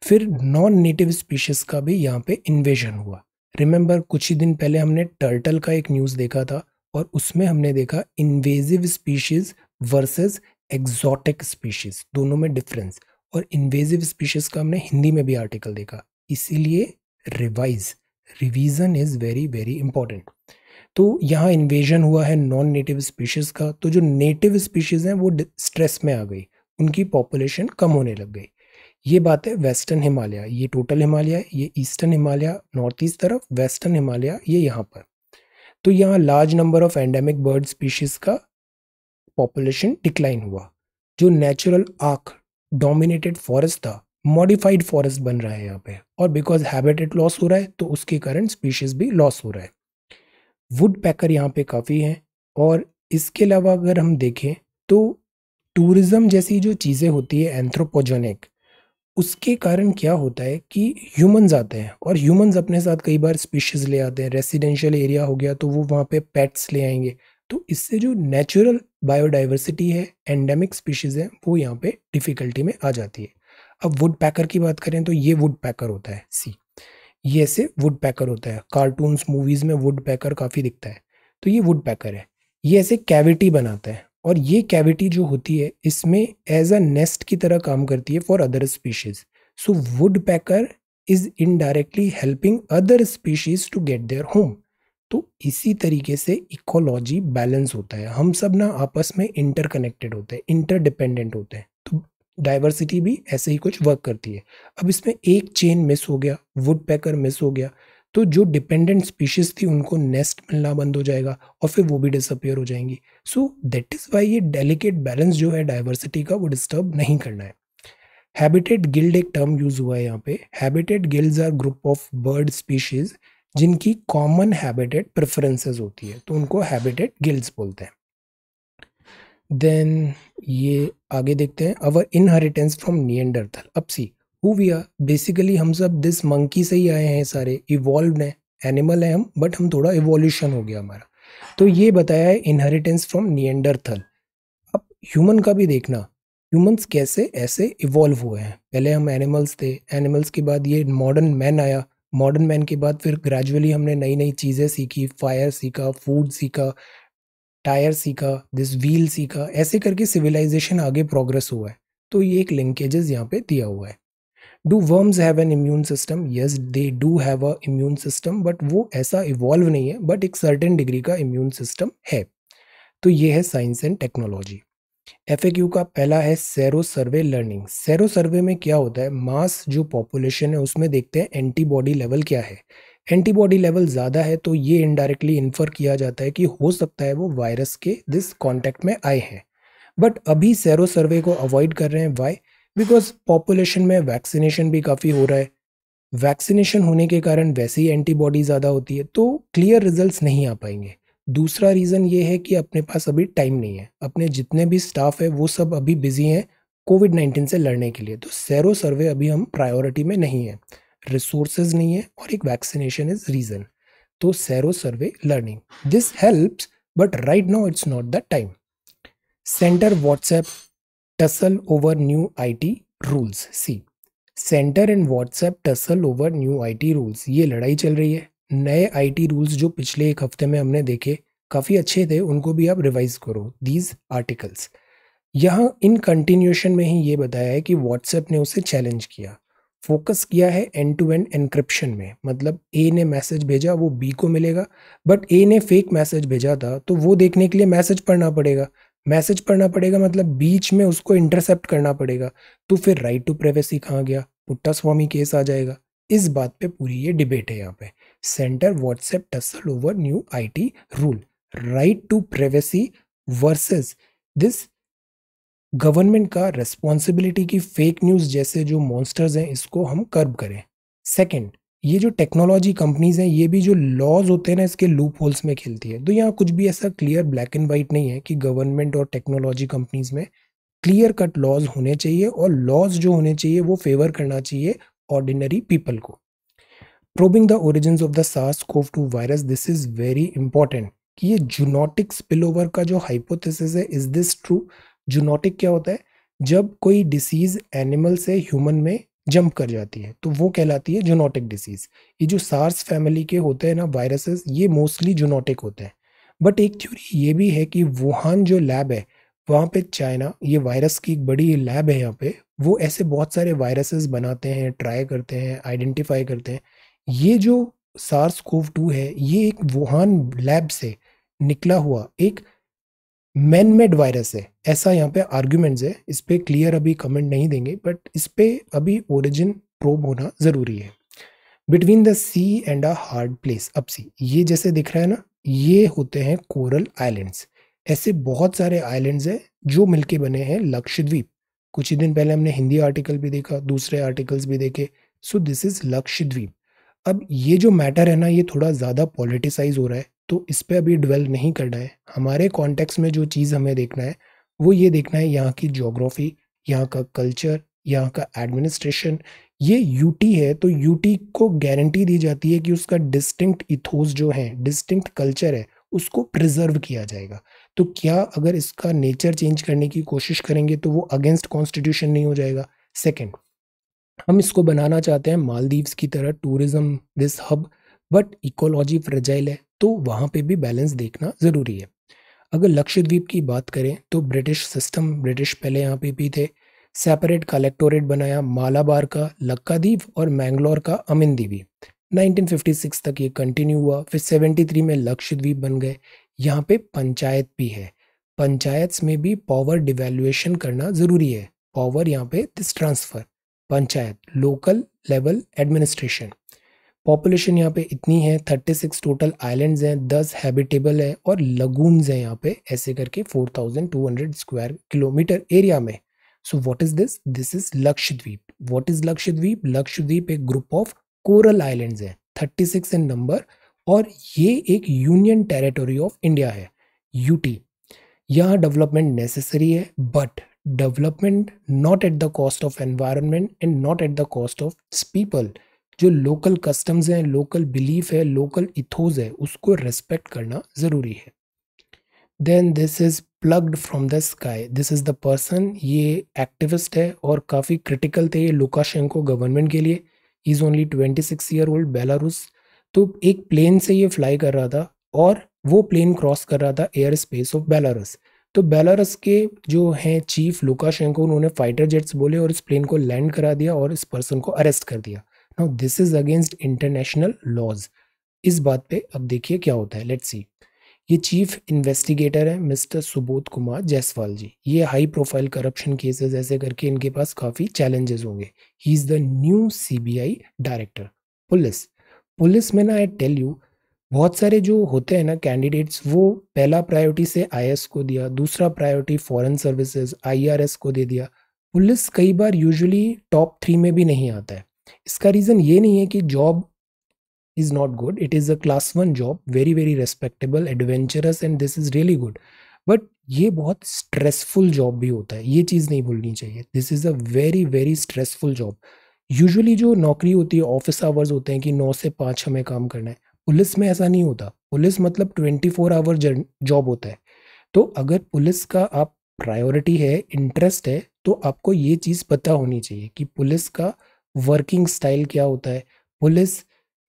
फिर नॉन नेटिव स्पीशीज़ का भी यहाँ पे इन्वेजन हुआ रिमेंबर कुछ ही दिन पहले हमने टर्टल का एक न्यूज़ देखा था और उसमें हमने देखा invasive species versus exotic species दोनों में डिफरेंस और इन्वेजिव स्पीशीज़ का हमने हिंदी में भी आर्टिकल देखा इसीलिए revise revision is very very important तो यहाँ इन्वेजन हुआ है नॉन नेटिव स्पीशीज़ का तो जो नेटिव स्पीशीज़ हैं वो स्ट्रेस में आ गई उनकी पॉपुलेशन कम होने लग गई ये बात है वेस्टर्न हिमालय ये टोटल हिमालय ये ईस्टर्न हिमालय नॉर्थ ईस्ट तरफ वेस्टर्न हिमालय ये यहाँ पर तो यहाँ large number of endemic bird species का पॉपुलेशन डिक्लाइन हुआ जो नेचुरल आर्क डोमिनेटेड फॉरेस्ट था मॉडिफाइड फॉरेस्ट बन रहा है यहाँ पे और बिकॉज हैबिटेट लॉस हो रहा है तो उसके कारण स्पीशीज भी लॉस हो रहा है वुड पैकर यहाँ पे काफ़ी हैं और इसके अलावा अगर हम देखें तो टूरिज़्म जैसी जो चीज़ें होती है एंथ्रोपोजेनिक उसके कारण क्या होता है कि ह्यूमंस आते हैं और ह्यूमंस अपने साथ कई बार स्पीशीज़ ले आते हैं रेसिडेंशियल एरिया हो गया तो वो वहाँ पे पेट्स ले आएंगे तो इससे जो नेचुरल बायोडाइवर्सिटी है एंडेमिक स्पीशीज़ है वो यहाँ पे डिफ़िकल्टी में आ जाती है अब वुड पैकर की बात करें तो ये वुड पैकर होता है सी ये ऐसे वुड पैकर होता है कार्टून्स मूवीज़ में वुड पैकर काफ़ी दिखता है तो ये वुड पैकर है ये ऐसे कैविटी बनाता है और ये कैविटी जो होती है इसमें एज अ नेस्ट की तरह काम करती है for other species so woodpecker is indirectly helping other species to get their home तो इसी तरीके से इकोलॉजी बैलेंस होता है हम सब ना आपस में इंटरकनेक्टेड होते हैं इंटरडिपेंडेंट होते हैं तो डाइवर्सिटी भी ऐसे ही कुछ वर्क करती है अब इसमें एक चेन मिस हो गया वुड पैकर मिस हो गया तो जो डिपेंडेंट स्पीशीज थी उनको नेस्ट मिलना बंद हो जाएगा और फिर वो भी डिसअपियर हो जाएंगी सो दैट इज़ वाई ये डेलिकेट बैलेंस जो है डाइवर्सिटी का वो डिस्टर्ब नहीं करना है हैबिटेट गिल्ड एक टर्म यूज़ हुआ है यहाँ पे habitat guilds are group of bird species जिनकी कॉमन हैबिटेट प्रेफरेंसेस होती है तो उनको हैबिटेट गिल्ड्स बोलते हैं देन ये आगे देखते हैं अवर इनहेरिटेंस फ्रॉम नियंडरथल अब see who we are basically हम सब दिस मंकी से ही आए हैं सारे इवॉल्व हैं एनिमल हैं हम बट हम थोड़ा इवोल्यूशन हो गया हमारा तो ये बताया है इनहेरिटेंस फ्रॉम नियंडरथल अब ह्यूमन का भी देखना ह्यूमंस कैसे ऐसे इवॉल्व हुए हैं पहले हम एनिमल्स थे एनिमल्स के बाद ये मॉडर्न मैन आया मॉडर्न मैन के बाद फिर ग्रेजुअली हमने नई नई चीज़ें सीखी फायर सीखा फूड सीखा टायर सीखा दिस व्हील सीखा ऐसे करके सिविलाइजेशन आगे प्रोग्रेस हुआ है तो ये एक लिंकेजेस यहाँ पे दिया हुआ है do worms have an immune system yes they do have a immune system but वो ऐसा इवॉल्व नहीं है बट एक सर्टेन डिग्री का इम्यून सिस्टम है तो ये है साइंस एंड टेक्नोलॉजी एफ का पहला है sero survey learning sero survey में क्या होता है मास जो पॉपुलेशन है उसमें देखते हैं एंटीबॉडी लेवल क्या है एंटीबॉडी लेवल ज़्यादा है तो ये इनडायरेक्टली इन्फर किया जाता है कि हो सकता है वो वायरस के दिस कॉन्टैक्ट में आए हैं बट अभी सैरो सर्वे को अवॉइड कर रहे हैं वाई बिकॉज पॉपुलेशन में वैक्सीनेशन भी काफ़ी हो रहा है वैक्सीनेशन होने के कारण वैसे ही एंटीबॉडी ज़्यादा होती है तो क्लियर रिजल्ट्स नहीं आ पाएंगे दूसरा रीज़न ये है कि अपने पास अभी टाइम नहीं है अपने जितने भी स्टाफ है वो सब अभी बिजी हैं कोविड नाइन्टीन से लड़ने के लिए तो सैरो सर्वे अभी हम प्रायोरिटी में नहीं है रिसोर्सेज नहीं है और एक वैक्सीनेशन इज रीज़न तो sero survey learning this helps but right now it's not the time center WhatsApp over new I T rules see center and WhatsApp tussle over new IT rules ये लड़ाई चल रही है नए आईटी रूल्स जो पिछले एक हफ्ते में हमने देखे काफ़ी अच्छे थे उनको भी आप रिवाइज करो दीज आर्टिकल्स यहाँ इन कंटिन्यूशन में ही ये बताया है कि व्हाट्सएप ने उसे चैलेंज किया फोकस किया है एंड टू एंड एनक्रिप्शन में मतलब ए ने मैसेज भेजा वो बी को मिलेगा बट ए ने फेक मैसेज भेजा था तो वो देखने के लिए मैसेज पढ़ना पड़ेगा मैसेज पढ़ना पड़ेगा मतलब बीच में उसको इंटरसेप्ट करना पड़ेगा तो फिर राइट टू प्राइवेसी कहाँ गया पुट्टा स्वामी केस आ जाएगा इस बात पे पूरी ये डिबेट है यहाँ पे center WhatsApp tussle over new IT rule right to privacy versus this government का रेस्पॉन्सिबिलिटी की फेक न्यूज़ जैसे जो मॉन्स्टर्स हैं इसको हम कर्ब करें सेकेंड ये जो टेक्नोलॉजी कंपनीज हैं ये भी जो लॉज होते हैं ना इसके लूप होल्स में खेलती है तो यहाँ कुछ भी ऐसा क्लियर ब्लैक एंड वाइट नहीं है कि गवर्नमेंट और टेक्नोलॉजी कंपनीज में क्लियर कट लॉज होने चाहिए और लॉज जो होने चाहिए वो फेवर करना चाहिए ऑर्डिनरी पीपल को probing the origin of the SARS CoV two virus this is very important कि ये जूनोटिक स्पिल ओवर का जो हाइपोथेसिस है इज़ दिस ट्रू जूनोटिक क्या होता है जब कोई डिसीज़ एनिमल से ह्यूमन में जंप कर जाती है तो वो कहलाती है जूनोटिक डिसीज ये जो सार्स फैमिली के होते हैं ना वायरसेस ये मोस्टली जोनोटिक होते हैं बट एक थ्योरी ये भी है कि वुहान जो लैब है वहाँ पे चाइना ये वायरस की एक बड़ी लैब है यहाँ पे वो ऐसे बहुत सारे वायरसेस बनाते हैं ट्राई करते हैं आइडेंटिफाई करते हैं ये जो सार्स कोव टू है ये एक वुहान लैब से निकला हुआ एक मैन मेड वायरस है ऐसा यहाँ पे आर्ग्यूमेंट्स है इस पर क्लियर अभी कमेंट नहीं देंगे बट इस पर अभी ओरिजिन प्रोब होना ज़रूरी है between the sea and a hard place अब सी ये जैसे दिख रहा है ना ये होते हैं कोरल आइलैंड्स ऐसे बहुत सारे आइलैंड्स हैं जो मिलके बने हैं लक्षद्वीप कुछ ही दिन पहले हमने हिंदी आर्टिकल भी देखा दूसरे आर्टिकल्स भी देखे सो दिस इज़ लक्षद्वीप अब ये जो मैटर है ना ये थोड़ा ज़्यादा पॉलिटिसाइज हो रहा है तो इस पर अभी ड्वेल नहीं करना है हमारे कॉन्टेक्स्ट में जो चीज़ हमें देखना है वो ये देखना है यहाँ की जोग्राफ़ी यहाँ का कल्चर यहाँ का एडमिनिस्ट्रेशन ये यूटी है तो यूटी को गारंटी दी जाती है कि उसका डिस्टिंक्ट इथोस जो है डिस्टिंक्ट कल्चर है उसको प्रिजर्व किया जाएगा तो क्या अगर इसका नेचर चेंज करने की कोशिश करेंगे तो वो अगेंस्ट कॉन्स्टिट्यूशन नहीं हो जाएगा सेकेंड हम इसको बनाना चाहते हैं मालदीव्स की तरह tourism this hub but ecology fragile है तो वहाँ पे भी बैलेंस देखना ज़रूरी है अगर लक्षद्वीप की बात करें तो ब्रिटिश सिस्टम ब्रिटिश पहले यहाँ पे भी थे सेपरेट कलेक्टोरेट बनाया मालाबार का लक्काद्वीप और मैंगलोर का अमिनदीवी 1956 तक ये कंटिन्यू हुआ फिर 73 में लक्षद्वीप बन गए यहाँ पे पंचायत भी है पंचायत में भी पावर डिवेल्युएशन करना ज़रूरी है पावर यहाँ पे this transfer panchayat local level administration population यहाँ पे इतनी है 36 टोटल आइलैंड्स हैं 10 हैबिटेबल है और लगून्स हैं यहाँ पे ऐसे करके 4200 स्क्वायर किलोमीटर एरिया में so what is this this is Lakshadweep what is Lakshadweep Lakshadweep एक ग्रुप ऑफ कोरल आइलैंड्स हैं 36 इन नंबर और ये एक यूनियन टेरिटोरी ऑफ इंडिया है यूटी यहाँ डेवलपमेंट नेसेसरी है but development not at the cost of environment and not at the cost of people जो लोकल कस्टम्स हैं लोकल बिलीफ है लोकल इथोज है उसको रेस्पेक्ट करना ज़रूरी है then this is plugged from the sky this is the person ये एक्टिविस्ट है और काफ़ी क्रिटिकल थे ये लुकाशेंको गवर्नमेंट के लिए is only twenty six year old Belarus तो एक प्लेन से ये फ्लाई कर रहा था और वो प्लेन क्रॉस कर रहा था एयर स्पेस ऑफ बेलारस तो बेलारस के जो हैं चीफ लुकाशेंको उन्होंने फाइटर जेट्स बोले और इस प्लेन को लैंड करा दिया और इस पर्सन को अरेस्ट कर दिया now this is against international laws इस बात पे अब देखिए क्या होता है लेट्स सी ये चीफ इन्वेस्टिगेटर है मिस्टर सुबोध कुमार जायसवाल जी ये हाई प्रोफाइल करप्शन केसेस ऐसे करके इनके पास काफ़ी चैलेंजेस होंगे he is the new CBI director police police में ना आई टेल यू बहुत सारे जो होते हैं ना कैंडिडेट्स वो पहला प्रायोरिटी से आई को दिया दूसरा प्रायोरिटी फॉरेन सर्विसेज आई को दे दिया पुलिस कई बार यूजुअली टॉप थ्री में भी नहीं आता है इसका रीज़न ये नहीं है कि job is not good it is a class one job very very respectable adventurous and this is really good but ये बहुत स्ट्रेसफुल जॉब भी होता है ये चीज़ नहीं भूलनी चाहिए this is a very very stressful job usually जो नौकरी होती है ऑफिस आवर्स होते हैं कि नौ से पाँच हमें काम करना है पुलिस में ऐसा नहीं होता पुलिस मतलब ट्वेंटी फोर आवर जॉब होता है तो अगर पुलिस का आप प्रायोरिटी है इंटरेस्ट है तो आपको ये चीज़ पता होनी चाहिए कि पुलिस का वर्किंग स्टाइल क्या होता है पुलिस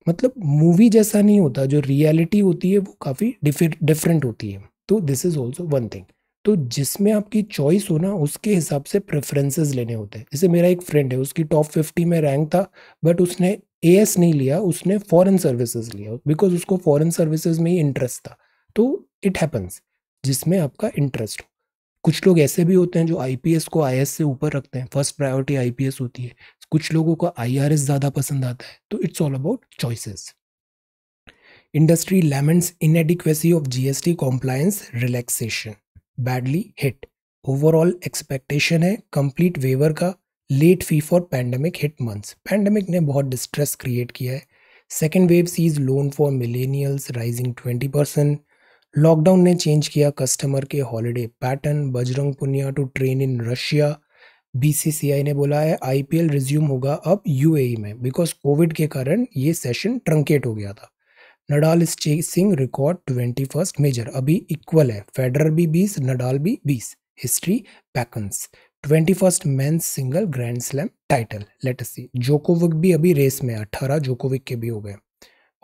मतलब मूवी जैसा नहीं होता जो रियलिटी होती है वो काफ़ी डिफरेंट होती है तो this is also one thing तो जिसमें आपकी चॉइस हो ना उसके हिसाब से प्रेफरेंसेस लेने होते हैं जैसे मेरा एक फ्रेंड है उसकी टॉप फिफ्टी में रैंक था बट उसने ए नहीं लिया उसने फॉरेन सर्विसेज लिया बिकॉज उसको फॉरेन सर्विसेज में ही इंटरेस्ट था तो इट हैपन्स जिसमें आपका इंटरेस्ट हो कुछ लोग ऐसे भी होते हैं जो आई को आई से ऊपर रखते हैं फर्स्ट प्रायोरिटी आई होती है कुछ लोगों को आई ज़्यादा पसंद आता है तो it's all about choices industry laments adequacy of GST compliance relaxation badly hit overall expectation है कंप्लीट वेवर का late fee for pandemic hit months pandemic ने बहुत डिस्ट्रेस क्रिएट किया है second wave sees loan for millennials rising twenty percent lockdown ने चेंज किया कस्टमर के holiday pattern Bajrang Punia to train in Russia BCCI ने बोला है आईपीएल रिज्यूम होगा अब यूएई e में बिकॉज कोविड के कारण ये सेशन ट्रंकेट हो गया था Nadal is chasing record twenty first major अभी इक्वल है फेडरर भी बीस नडाल भी बीस history beckons twenty first man single grand slam title let see Djokovic भी अभी रेस में अट्ठारह जोकोविक के भी हो गए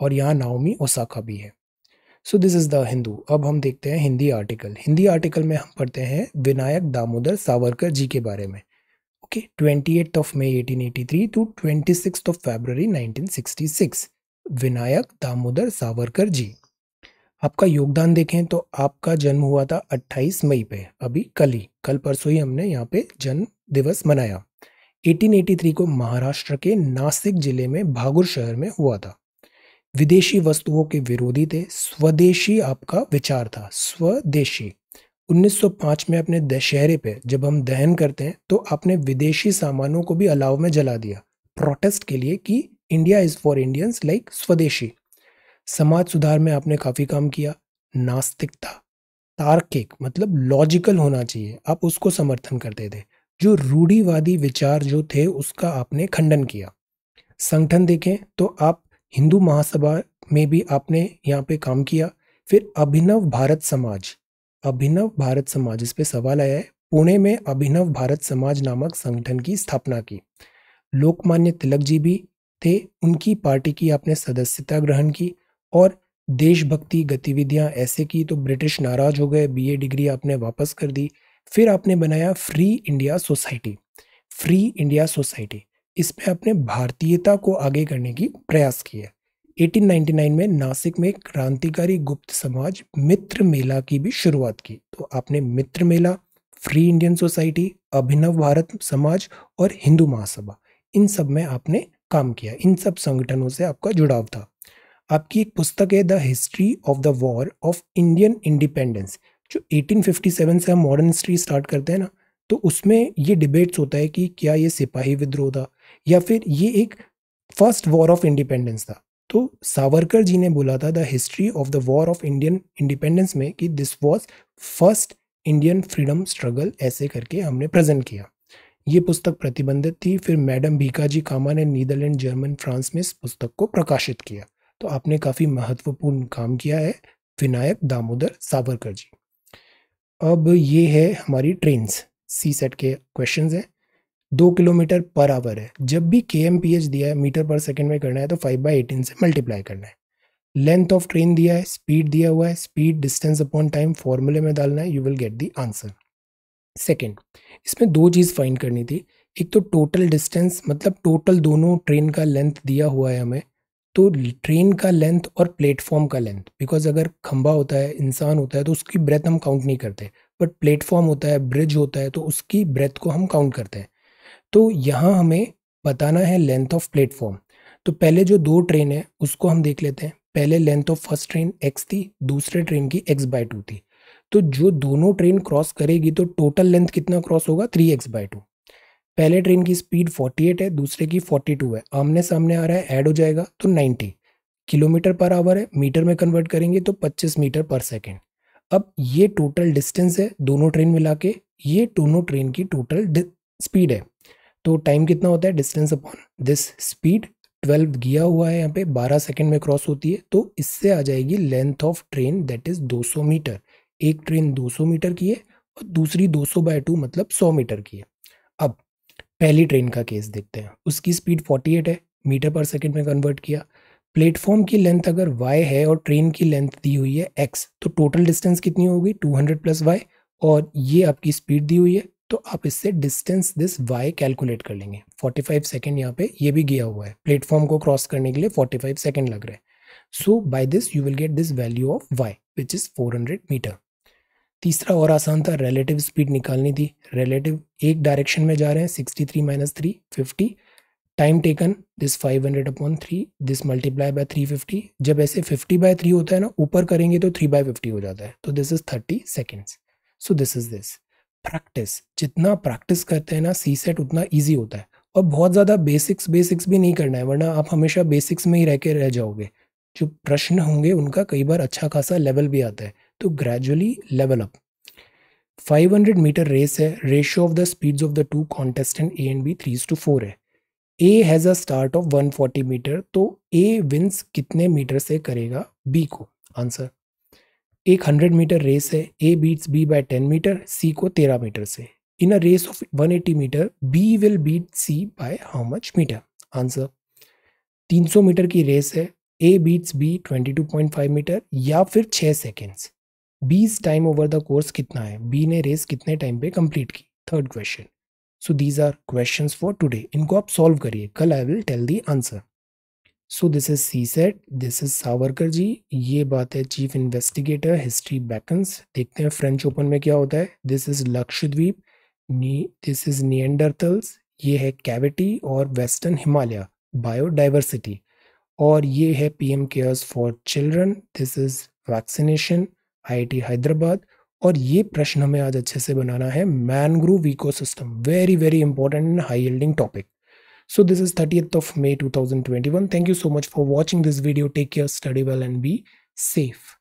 और यहाँ नाओमी ओसाका भी है so this is the Hindu अब हम देखते हैं हिंदी आर्टिकल हिंदी आर्टिकल में हम पढ़ते हैं विनायक दामोदर सावरकर जी के बारे में okay 28th of May 1883 to 26th of February 1966 Vinayak Damodar Savarkar जी आपका योगदान देखें तो आपका जन्म हुआ था 28 मई पे अभी कल ही कल परसों ही हमने यहाँ पे जन्म दिवस मनाया 1883 को महाराष्ट्र के नासिक जिले में भागुर शहर में हुआ था विदेशी वस्तुओं के विरोधी थे स्वदेशी आपका विचार था स्वदेशी 1905 में अपने दशहरे पे जब हम दहन करते हैं तो आपने विदेशी सामानों को भी अलाव में जला दिया प्रोटेस्ट के लिए कि India is for Indians like swadeshi समाज सुधार में आपने काफ़ी काम किया नास्तिकता तार्किक मतलब लॉजिकल होना चाहिए आप उसको समर्थन करते थे जो रूढ़ीवादी विचार जो थे उसका आपने खंडन किया संगठन देखें तो आप हिंदू महासभा में भी आपने यहाँ पे काम किया फिर अभिनव भारत समाज अभिनव भारत समाज इस पे सवाल आया है पुणे में अभिनव भारत समाज नामक संगठन की स्थापना की लोकमान्य तिलक जी भी थे उनकी पार्टी की आपने सदस्यता ग्रहण की और देशभक्ति गतिविधियां ऐसे की तो ब्रिटिश नाराज हो गए बीए डिग्री आपने वापस कर दी फिर आपने बनाया free India society free India society इसमें आपने भारतीयता को आगे करने की प्रयास किया 1899 में नासिक में क्रांतिकारी गुप्त समाज मित्र मेला की भी शुरुआत की तो आपने Mitra Mela free Indian society Abhinav Bharat समाज और हिंदू महासभा इन सब में आपने काम किया इन सब संगठनों से आपका जुड़ाव था आपकी एक पुस्तक है the history of the war of Indian independence जो 1857 से हम मॉडर्न हिस्ट्री स्टार्ट करते हैं ना तो उसमें ये डिबेट्स होता है कि क्या ये सिपाही विद्रोह था या फिर ये एक फर्स्ट वॉर ऑफ इंडिपेंडेंस था तो सावरकर जी ने बोला था the history of the war of Indian independence में कि this was first Indian freedom struggle ऐसे करके हमने प्रेजेंट किया ये पुस्तक प्रतिबंधित थी फिर मैडम भीकाजी कामा ने नीदरलैंड जर्मन फ्रांस में इस पुस्तक को प्रकाशित किया तो आपने काफ़ी महत्वपूर्ण काम किया है विनायक दामोदर सावरकर जी अब ये है हमारी ट्रेन्स सी सेट के क्वेश्चंस हैं दो किलोमीटर पर आवर है जब भी के एम पी एच दिया है मीटर पर सेकेंड में करना है तो फाइव बाई एटीन से मल्टीप्लाई करना है लेंथ ऑफ ट्रेन दिया है स्पीड दिया हुआ है स्पीड डिस्टेंस अपॉन टाइम फॉर्मूले में डालना है you will get the answer second इसमें दो चीज़ फाइंड करनी थी एक तो टोटल डिस्टेंस मतलब टोटल दोनों ट्रेन का लेंथ दिया हुआ है हमें तो ट्रेन का लेंथ और प्लेटफॉर्म का लेंथ बिकॉज अगर खंबा होता है इंसान होता है तो उसकी ब्रेथ हम काउंट नहीं करते बट प्लेटफॉर्म होता है ब्रिज होता है तो उसकी ब्रेथ को हम काउंट करते हैं तो यहाँ हमें बताना है लेंथ ऑफ प्लेटफॉर्म तो पहले जो दो ट्रेन है उसको हम देख लेते हैं पहले length of first train X थी दूसरे ट्रेन की एक्स बाई टू थी तो जो दोनों ट्रेन क्रॉस करेगी तो टोटल लेंथ कितना क्रॉस होगा थ्री एक्स बाय टू पहले ट्रेन की स्पीड 48 है दूसरे की 42 है आमने सामने आ रहा है ऐड हो जाएगा तो 90 किलोमीटर पर आवर है मीटर में कन्वर्ट करेंगे तो 25 मीटर पर सेकेंड अब ये टोटल डिस्टेंस है दोनों ट्रेन मिला के ये दोनों ट्रेन की टोटल स्पीड है तो टाइम कितना होता है distance upon this speed twelve गिया हुआ है यहाँ पे बारह सेकेंड में क्रॉस होती है तो इससे आ जाएगी length of train that is 200 metre एक ट्रेन 200 मीटर की है और दूसरी 200 सौ बाय टू मतलब 100 मीटर की है अब पहली ट्रेन का केस देखते हैं उसकी स्पीड 48 है मीटर पर सेकेंड में कन्वर्ट किया प्लेटफॉर्म की लेंथ अगर y है और ट्रेन की लेंथ दी हुई है x तो टोटल डिस्टेंस कितनी होगी हंड्रेड प्लस वाई और ये आपकी स्पीड दी हुई है तो आप इससे डिस्टेंस दिस वाई कैलकुलेट कर लेंगे 45 सेकेंड यहाँ पे ये भी गया हुआ है प्लेटफॉर्म को क्रॉस करने के लिए 45 सेकेंड लग रहे हैं so by this you will get this value of Y which is 400 metre तीसरा और आसान था रिलेटिव स्पीड निकालनी थी रिलेटिव एक डायरेक्शन में जा रहे हैं sixty three minus three fifty time taken this five hundred upon three this multiply by three fifty जब ऐसे फिफ्टी बाय थ्री होता है ना ऊपर करेंगे तो थ्री बाय फिफ्टी हो जाता है तो this is thirty seconds so this is this practice जितना प्रैक्टिस करते हैं ना सी सेट उतना ईजी होता है और बहुत ज़्यादा बेसिक्स बेसिक्स भी नहीं करना है वरना आप हमेशा बेसिक्स में ही रह के रह जाओगे जो प्रश्न होंगे उनका कई बार अच्छा खासा लेवल भी आता है तो gradually level up 500 metre race है ratio of the speeds of the two contestant A and B three to four है A has a start of 140 metre तो ए विंस कितने मीटर से करेगा बी को आंसर एक हंड्रेड मीटर रेस है A beats B by ten metre C को तेरह मीटर से in a race of one eighty metre B will beat C by how much metre answer तीन सौ मीटर की रेस है A beats B twenty two point five metre या फिर छः सेकेंड्स बीस टाइम ओवर द कोर्स कितना है बी ने रेस कितने टाइम पे कंप्लीट की third question so these are questions for today इनको आप सॉल्व करिए कल I will tell the answer so this is C set this is Savarkar ji ये बात है चीफ इन्वेस्टिगेटर हिस्ट्री बैकन्स देखते हैं फ्रेंच ओपन में क्या होता है this is Lakshadweep this is Neanderthals ये है कैविटी और वेस्टर्न हिमालय बायोडाइवर्सिटी और ये है PM CARES for children this is vaccination IIT Hyderabad और ये प्रश्न हमें आज अच्छे से बनाना है mangrove ecosystem very very important and high yielding topic So this is 30th of May 2021. Thank you so much for watching this video. Take care, study well and be safe.